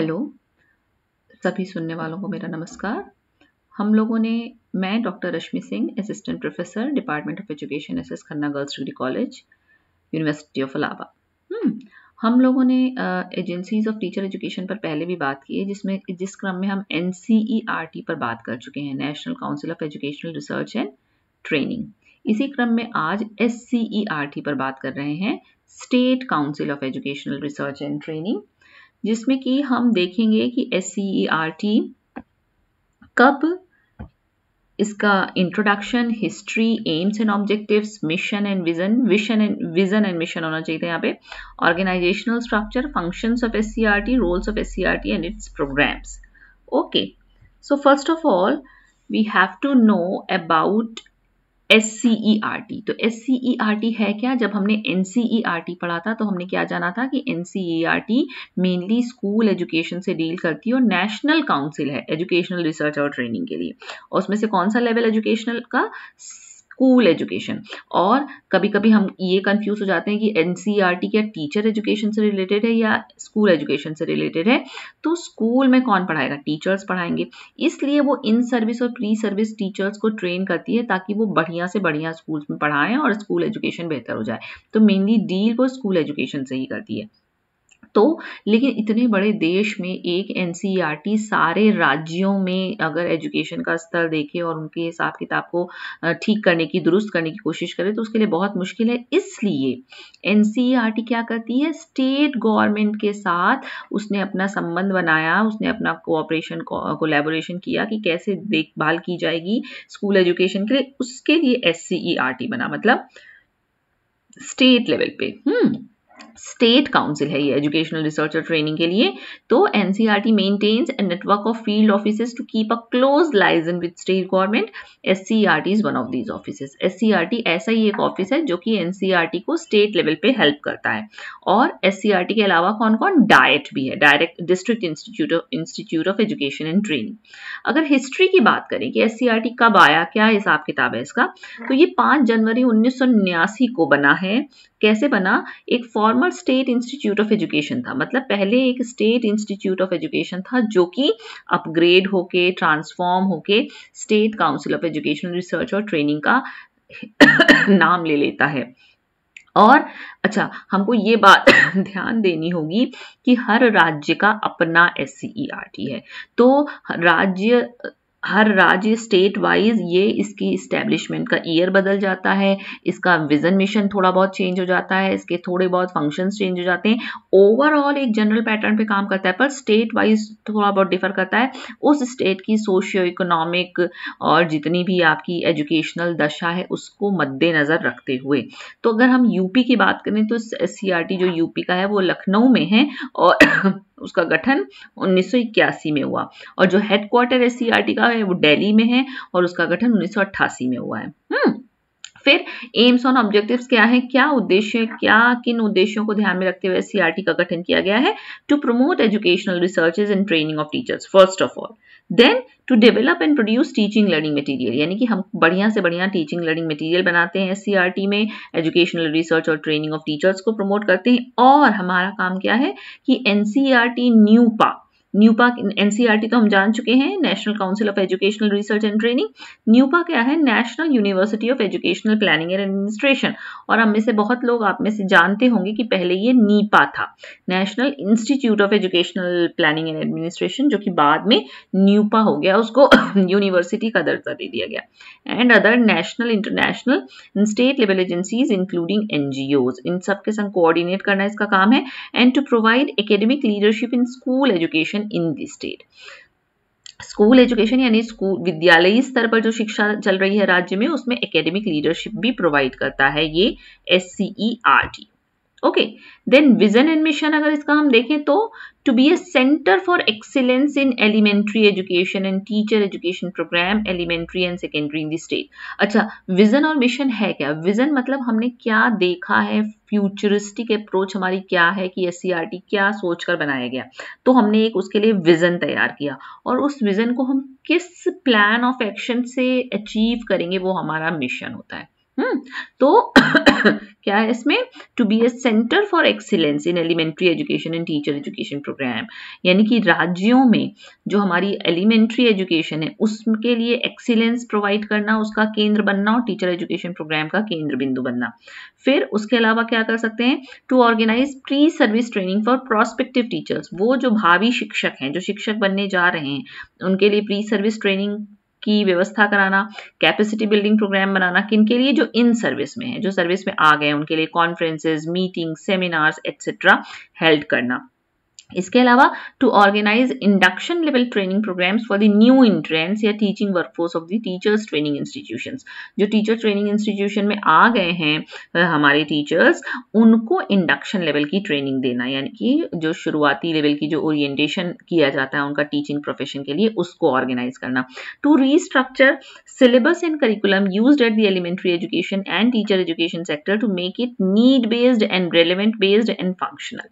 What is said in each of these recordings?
Hello सभी सुनने वालों को मेरा नमस्कार हम लोगों ने मैं doctor Rashmi Singh assistant professor department of education S S Khanna girls degree college university of Allahabad हम लोगों ने एजेंसीज ऑफ टीचर एजुकेशन पर पहले भी बात की है जिसमें जिस क्रम में हम एन e पर बात कर चुके हैं national council of educational research and training इसी क्रम में आज एस e पर बात कर रहे हैं state council of educational research and training जिसमें कि हम देखेंगे कि S C E R T कब इसका introduction history aims and objectives mission and vision vision and vision and mission होना चाहिए यहाँ पे organisational structure functions of S roles of S and its programmes okay so first of all we have to know about S C E R T तो S C E R T है क्या जब हमने N C E R T पढ़ा था तो हमने क्या जाना था कि N C E R T mainly school education से डील करती है और नेशनल काउंसिल है एजुकेशनल रिसर्च और ट्रेनिंग के लिए और उसमें से कौन सा लेवल एजुकेशनल का स्कूल एजुकेशन और कभी कभी हम ये कंफ्यूज हो जाते हैं कि एन e क्या टीचर एजुकेशन से रिलेटेड है या स्कूल एजुकेशन से रिलेटेड है तो स्कूल में कौन पढ़ाएगा टीचर्स पढ़ाएंगे इसलिए वो इन सर्विस और प्री सर्विस टीचर्स को ट्रेन करती है ताकि वो बढ़िया से बढ़िया स्कूल्स में पढ़ाएं और स्कूल एजुकेशन बेहतर हो जाए तो मेनली डील वो स्कूल एजुकेशन से ही करती है तो लेकिन इतने बड़े देश में एक एन e सारे राज्यों में अगर एजुकेशन का स्तर देखे और उनके हिसाब किताब को ठीक करने की दुरुस्त करने की कोशिश करे तो उसके लिए बहुत मुश्किल है इसलिए एन e क्या करती है स्टेट गवर्नमेंट के साथ उसने अपना संबंध बनाया उसने अपना कोऑपरेशन कोलेबोरेशन किया कि कैसे देखभाल की जाएगी स्कूल एजुकेशन के लिए उसके लिए एस e बना मतलब स्टेट लेवल पे हम्म स्टेट काउंसिल है ये एजुकेशनल रिसर्च और ट्रेनिंग के लिए तो NCERT maintains a network of field offices to keep a close liaison with state government S C T is one of these office S C R T ऐसा ही एक office है जो कि टी e को स्टेट लेवल पे help करता है और एस सी आर टी के अलावा कौन कौन डायट भी है direct district institute of institute of education and training अगर हिस्ट्री की बात करें कि एस सी आर टी कब आया क्या हिसाब किताब है इसका तो ये पाँच जनवरी उन्नीस सौ को बना है कैसे बना एक formal state institute of education था मतलब पहले एक स्टेट इंस्टीट्यूट ऑफ एजुकेशन था जो कि अपग्रेड होके ट्रांसफॉर्म होके state council of education research और ट्रेनिंग का नाम ले लेता है और अच्छा हमको ये बात ध्यान देनी होगी कि हर राज्य का अपना एस e है तो राज्य हर राज्य स्टेट वाइज ये इसकी इस्टेब्लिशमेंट का ईयर बदल जाता है इसका विजन मिशन थोड़ा बहुत चेंज हो जाता है इसके थोड़े बहुत फंक्शंस चेंज हो जाते हैं ओवरऑल एक जनरल पैटर्न पे काम करता है पर स्टेट वाइज थोड़ा बहुत डिफर करता है उस स्टेट की सोशियो इकोनॉमिक और जितनी भी आपकी एजुकेशनल दशा है उसको मद्देनज़र रखते हुए तो अगर हम यूपी की बात करें तो सी e जो यूपी का है वो लखनऊ में है और उसका गठन उन्नीस में हुआ और जो हेडक्वार्टर है सीआरटी का है वो दिल्ली में है और उसका गठन उन्नीस में हुआ है हुँ? हम्म, फिर एम्स ऑन ऑब्जेक्टिव्स क्या है क्या उद्देश्य क्या किन उद्देश्यों को ध्यान में रखते हुए सीआरटी का गठन किया गया है to promote educational researches and training of teachers first of all then to develop and produce teaching learning material यानी कि हम बढ़िया से बढ़िया टीचिंग लर्निंग मटीरियल बनाते हैं टी में एजुकेशनल रिसर्च और ट्रेनिंग ऑफ टीचर्स को प्रमोट करते हैं और हमारा काम क्या है कि T NUEPA NUEPA NCERT तो हम जान चुके हैं national council of educational research and training NUEPA क्या है national university of educational planning and administration और हम में से बहुत लोग आप में से जानते होंगे कि पहले ये नीपा था national institute of educational planning and administration जो कि बाद में न्यूपा हो गया उसको यूनिवर्सिटी का दर्जा दे दिया गया and other national international state level agencies including N इन सब के संग कोऑर्डिनेट करना इसका काम है and to provide academic leadership in school education education in the state school education यानी स्कूल विद्यालयी स्तर पर जो शिक्षा चल रही है राज्य में उसमें एकेडमिक लीडरशिप भी प्रोवाइड करता है ये S C E R T okay then vision and mission अगर इसका हम देखें तो to be a centre for excellence in elementary education and teacher education programme elementary and secondary in the state अच्छा विजन और मिशन है क्या vision मतलब हमने क्या देखा है फ्यूचरिस्टिक अप्रोच हमारी क्या है कि एस e क्या सोच कर बनाया गया तो हमने एक उसके लिए विजन तैयार किया और उस विजन को हम किस प्लान ऑफ एक्शन से अचीव करेंगे वो हमारा मिशन होता है हम्म, तो क्या है इसमें to be a centre for excellence in elementary education and teacher education programme यानी कि राज्यों में जो हमारी एलिमेंट्री एजुकेशन है उसके लिए एक्सीलेंस प्रोवाइड करना उसका केंद्र बनना और टीचर एजुकेशन प्रोग्राम का केंद्र बिंदु बनना फिर उसके अलावा क्या कर सकते हैं to organise pre service training for prospective teachers वो जो भावी शिक्षक हैं जो शिक्षक बनने जा रहे हैं उनके लिए प्री सर्विस ट्रेनिंग की व्यवस्था कराना कैपेसिटी बिल्डिंग प्रोग्राम बनाना किन के लिए जो इन सर्विस में है जो सर्विस में आ गए उनके लिए conferences meeting seminars etcetera held करना इसके अलावा to organise induction level training programmes for the new entrants या teaching workforce of the teachers training institution जो टीचर ट्रेनिंग इंस्टीट्यूशन में आ गए हैं हमारे टीचर्स उनको इंडक्शन लेवल की ट्रेनिंग देना यानी कि जो शुरुआती लेवल की जो ओरिएंटेशन किया जाता है उनका टीचिंग प्रोफेशन के लिए उसको ऑर्गेनाइज करना to restructure syllabus and curriculum use at the elementary education and teacher education sector to make it need based and relevant based and functional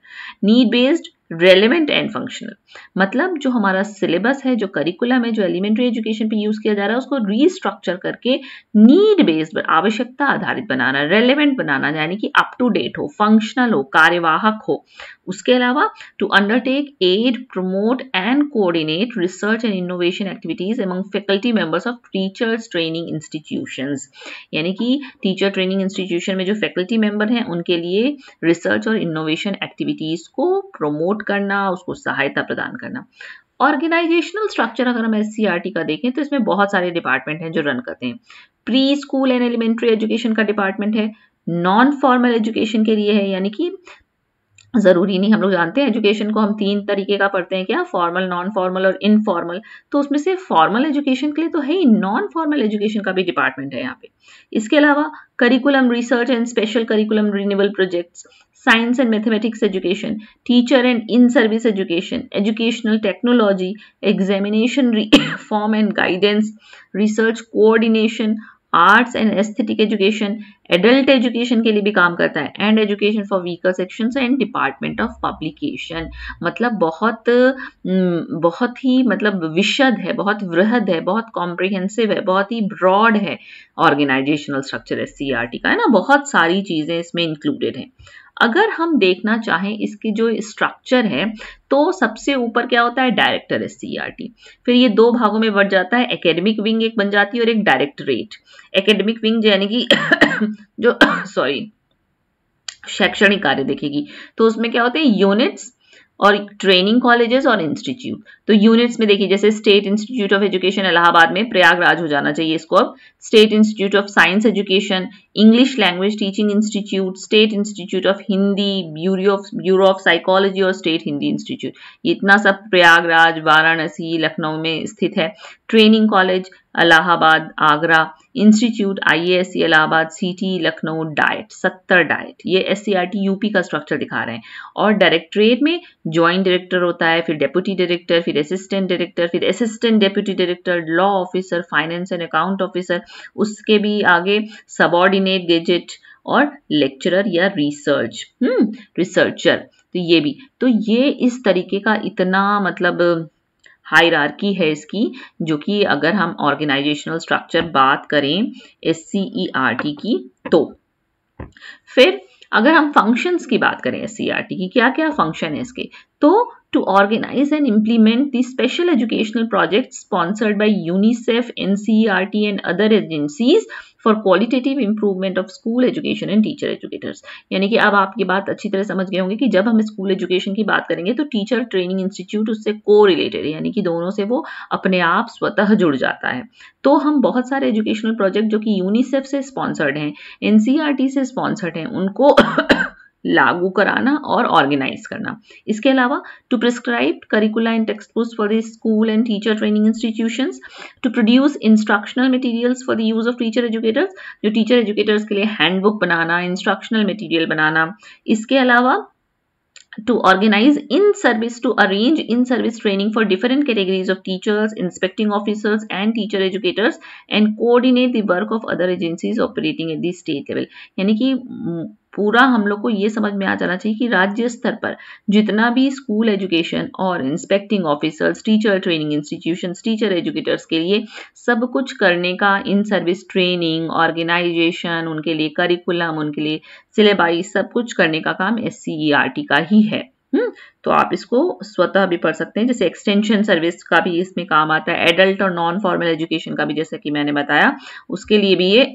need based relevant and functional मतलब जो हमारा syllabus है जो curriculum है जो elementary education पे use किया जा रहा है उसको रीस्ट्रक्चर करके नीड बेस्ड आवश्यकता आधारित बनाना रेलिवेंट बनाना यानी कि अप टू डेट हो फंक्शनल हो कार्यवाहक हो उसके अलावा to undertake aid promote and coordinate research and innovation activities among faculty members of teachers training institutions यानी कि टीचर ट्रेनिंग इंस्टीट्यूशन में जो फैकल्टी मेंबर हैं उनके लिए रिसर्च और इनोवेशन एक्टिविटीज को प्रमोट करना उसको सहायता प्रदान करना ऑर्गेनाइजेशनल स्ट्रक्चर अगर हम एस e का देखें तो इसमें बहुत सारे डिपार्टमेंट हैं जो रन करते हैं pre school and elementary education का डिपार्टमेंट है नॉन फॉर्मल एजुकेशन के लिए है यानी कि ज़रूरी नहीं हम लोग जानते हैं एजुकेशन को हम तीन तरीके का पढ़ते हैं क्या फॉर्मल नॉन फॉर्मल और इनफॉर्मल तो उसमें से फॉर्मल एजुकेशन के लिए तो है ही नॉन फॉर्मल एजुकेशन का भी डिपार्टमेंट है यहाँ पे इसके अलावा curriculum research and special curriculum renewable projects science and mathematics education teacher and in service education educational technology examination form and guidance research coordination arts and aesthetic education adult education के लिए भी काम करता है and education for weaker section and department of publication मतलब बहुत हम्म, बहुत ही मतलब विशद है बहुत वृहद है बहुत कॉम्प्रिहेंसिव है बहुत ही ब्रॉड है ऑर्गेनाइजेशनल स्ट्रक्चर एस सी का है ना बहुत सारी चीज़ें इसमें इंक्लूडेड हैं अगर हम देखना चाहें इसकी जो स्ट्रक्चर है तो सबसे ऊपर क्या होता है डायरेक्टर एस e फिर ये दो भागों में बढ़ जाता है एकेडमिक विंग एक बन जाती है और एक डायरेक्टरेट एकेडमिक विंग यानी कि जो सॉरी शैक्षणिक कार्य देखेगी तो उसमें क्या होते हैं यूनिट्स और ट्रेनिंग कॉलेजेस और इंस्टीट्यूट तो यूनिट्स में देखिए जैसे state institute of education Allahabad में प्रयागराज हो जाना चाहिए इसको अब state institute of science education English language teaching institute state institute of Hindi bureau of bureau of psychology और स्टेट हिंदी इंस्टीट्यूट इतना सब प्रयागराज वाराणसी लखनऊ में स्थित है training college Allahabad Agra institute IASC Allahabad T Lucknow DIET सत्तर डाइट ये एस यूपी का स्ट्रक्चर दिखा रहे हैं और डायरेक्टरेट में ज्वाइंट डायरेक्टर होता है फिर डेप्यूटी डायरेक्टर फिर असिस्टेंट डायरेक्टर फिर assistant deputy director law officer finance and account officer उसके भी आगे सबॉर्डिनेट गेजेट और लेक्चरर या रिसर्च हम्म, रिसर्चर तो ये भी तो ये इस तरीके का इतना मतलब हायरार्की है इसकी जो कि अगर हम ऑर्गेनाइजेशनल स्ट्रक्चर बात करें S C E R T की तो फिर अगर हम फंक्शंस की बात करें एस सी आर टी की क्या क्या फंक्शन है इसके तो to organize and implement the special educational projects sponsored by UNICEF, NCERT and other agencies for qualitative improvement of school education and teacher educators यानी कि अब आप ये बात अच्छी तरह समझ गए होंगे कि जब हम स्कूल एजुकेशन की बात करेंगे तो टीचर ट्रेनिंग इंस्टीट्यूट उससे को रिलेटेड है यानी कि दोनों से वो अपने आप स्वतः जुड़ जाता है तो हम बहुत सारे एजुकेशनल प्रोजेक्ट जो कि यूनिसेफ से स्पॉन्सर्ड हैं एन e से स्पॉन्सर्ड हैं उनको लागू कराना और ऑर्गेनाइज करना इसके अलावा to prescribe curricula and text books for the school and teacher training institution to produce instructional materials for the use of teacher educators जो टीचर एजुकेटर्स के लिए हैंडबुक बनाना इंस्ट्रक्शनल मटीरियल बनाना इसके अलावा to organize in service to arrange in service training for different categories of teachers inspecting officers and teacher educators and coordinate the work of other agencies operating at the state level yani ki पूरा हम लोग को ये समझ में आ जाना चाहिए कि राज्य स्तर पर जितना भी स्कूल एजुकेशन और inspecting officers teacher training institution teacher educators के लिए सब कुछ करने का इन सर्विस ट्रेनिंग ऑर्गेनाइजेशन उनके लिए करिकुलम उनके लिए सिलेबाई सब कुछ करने का काम एस e का ही है हुँ? हम्म, तो आप इसको स्वतः भी पढ़ सकते हैं जैसे एक्सटेंशन सर्विस का भी इसमें काम आता है एडल्ट और नॉन फॉर्मल एजुकेशन का भी जैसा कि मैंने बताया उसके लिए भी ये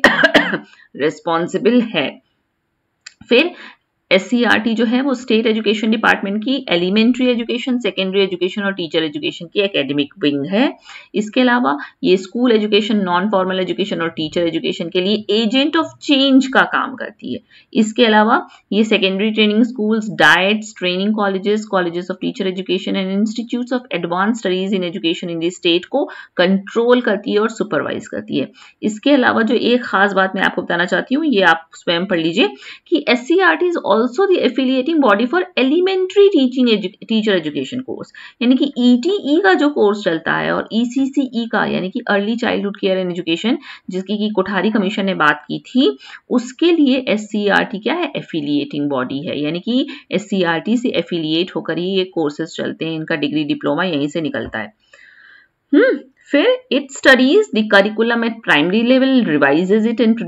रिस्पॉन्सिबल है फिर एस e जो है वो स्टेट एजुकेशन डिपार्टमेंट की एलिमेंट्री एजुकेशन सेकेंडरी एजुकेशन और टीचर एजुकेशन की एकेडमिक विंग है इसके अलावा ये school education non formal education और टीचर एजुकेशन के लिए एजेंट ऑफ चेंज का काम करती है इसके अलावा ये secondary training schools DIETs training colleges colleges of teacher education and institute of advance studies in education in the state को कंट्रोल करती है और सुपरवाइज करती है इसके अलावा जो एक खास बात मैं आपको बताना चाहती हूँ ये आप स्वयं पढ़ लीजिए कि S C R T is all also the affiliating body for elementary teaching edu teacher education course यानी कि ई e e का जो कोर्स चलता है और ई e का यानी कि early childhood care and education जिसकी कि कोठारी कमीशन ने बात की थी उसके लिए एस क्या है एफिलिएटिंग बॉडी है यानी कि एस से एफिलिएट होकर ही ये कोर्सेज चलते हैं इनका डिग्री डिप्लोमा यहीं से निकलता है हम्म फिर it studies the curriculum at primary level revises it and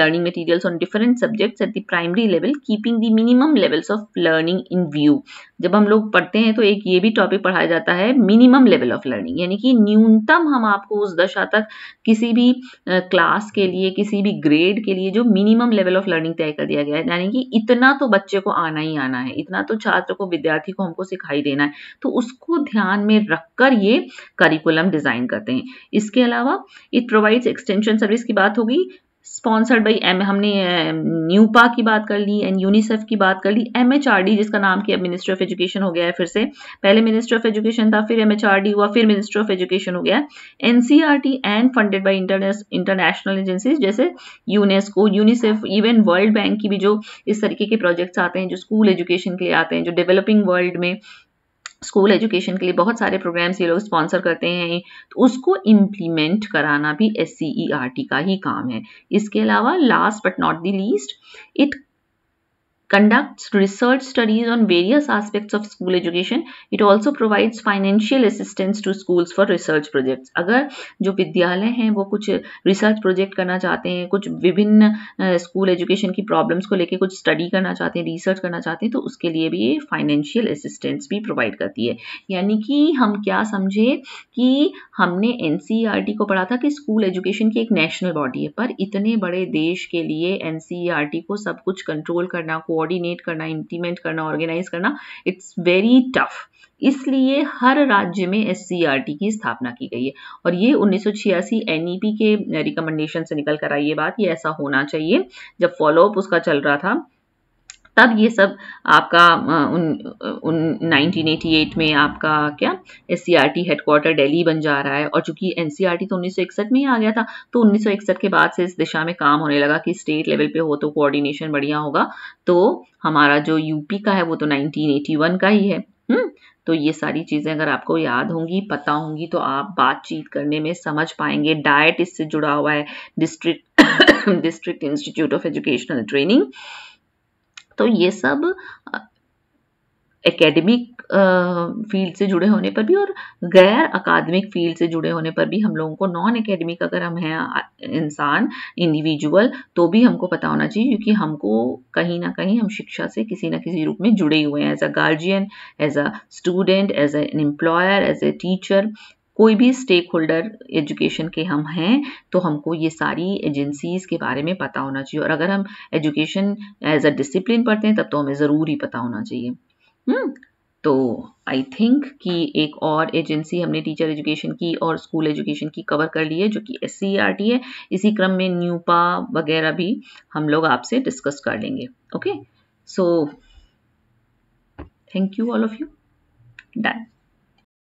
learning materials on different subjects at the primary level keeping the minimum levels of learning in view जब हम लोग पढ़ते हैं तो एक ये भी टॉपिक पढ़ाया जाता है मिनिमम लेवल ऑफ लर्निंग यानी कि न्यूनतम हम आपको उस दशा तक किसी भी क्लास के लिए किसी भी ग्रेड के लिए जो मिनिमम लेवल ऑफ लर्निंग तय कर दिया गया है यानी कि इतना तो बच्चे को आना ही आना है इतना तो छात्र को विद्यार्थी को हमको सिखाई देना है तो उसको ध्यान में रखकर ये करिकुलम डिजाइन करते करते हैं इसके अलावा इट प्रोवाइड्स एक्सटेंशन सर्विस की बात होगी स्पॉन्सर्ड बाई एम हमने न्यूपा की बात कर ली एंड यूनिसेफ की बात कर ली एम एच आर डी जिसका नाम कि अब मिनिस्ट्री ऑफ एजुकेशन हो गया है फिर से पहले मिनिस्ट्री ऑफ एजुकेशन था फिर एम एच आर डी हुआ फिर मिनिस्ट्री ऑफ एजुकेशन हो गया N C R T and funded by international agencies जैसे UNESCO UNICEF even world bank की भी जो इस तरीके के प्रोजेक्ट्स आते हैं जो स्कूल एजुकेशन के लिए आते हैं जो डेवलपिंग वर्ल्ड में स्कूल एजुकेशन के लिए बहुत सारे प्रोग्राम्स ये लोग स्पॉन्सर करते हैं तो उसको इम्प्लीमेंट कराना भी एस e का ही काम है इसके अलावा last but not the least it conducts research studies on various aspects of school education it also provides financial assistance to schools for research projects अगर जो विद्यालय हैं वो कुछ रिसर्च प्रोजेक्ट करना चाहते हैं कुछ विभिन्न स्कूल एजुकेशन की प्रॉब्लम्स को लेके कुछ स्टडी करना चाहते हैं रिसर्च करना चाहते हैं तो उसके लिए भी ये फाइनेंशियल असिस्टेंस भी प्रोवाइड करती है यानी कि हम क्या समझे कि हमने एन e को पढ़ा था कि स्कूल एजुकेशन की एक नेशनल बॉडी है पर इतने बड़े देश के लिए एन e को सब कुछ कंट्रोल करना को कोऑर्डिनेट करना इम्प्लीमेंट करना ऑर्गेनाइज करना इट्स वेरी टफ इसलिए हर राज्य में एस e की स्थापना की गई है और ये उन्नीस सौ e के रिकमेंडेशन से निकल कर आई ये बात ये ऐसा होना चाहिए जब फॉलोअप उसका चल रहा था तब ये सब आपका उन उन 1988 में आपका क्या S C R T headquarter Delhi बन जा रहा है और चूंकि एन सी आर टी तो उन्नीस सौ इकसठ में ही आ गया था तो उन्नीस सौ इकसठ के बाद से इस दिशा में काम होने लगा कि स्टेट लेवल पे हो तो कोऑर्डिनेशन बढ़िया होगा तो हमारा जो यूपी का है वो तो नाइनटीन एटी वन का ही है हुँ? हम्म, तो ये सारी चीज़ें अगर आपको याद होंगी पता होंगी तो आप बातचीत करने में समझ पाएंगे डाइट इससे जुड़ा हुआ है district district institute of educational training तो ये सब एकेडमिक फील्ड से जुड़े होने पर भी और गैर अकादमिक फील्ड से जुड़े होने पर भी हम लोगों को नॉन एकेडमिक अगर हम हैं इंसान इंडिविजुअल तो भी हमको पता होना चाहिए क्योंकि हमको कहीं ना कहीं हम शिक्षा से किसी ना किसी रूप में जुड़े हुए हैं as a guardian as a student as an employer as a teacher कोई भी स्टेक होल्डर एजुकेशन के हम हैं तो हमको ये सारी एजेंसीज के बारे में पता होना चाहिए और अगर हम एजुकेशन एज अ डिसिप्लिन पढ़ते हैं तब तो हमें ज़रूर ही पता होना चाहिए हुँ? हम्म, तो आई थिंक कि एक और एजेंसी हमने टीचर एजुकेशन की और स्कूल एजुकेशन की कवर कर ली है जो कि एस सी आर टी है इसी क्रम में न्यूपा वगैरह भी हम लोग आपसे डिस्कस कर लेंगे okay so thank you all of you done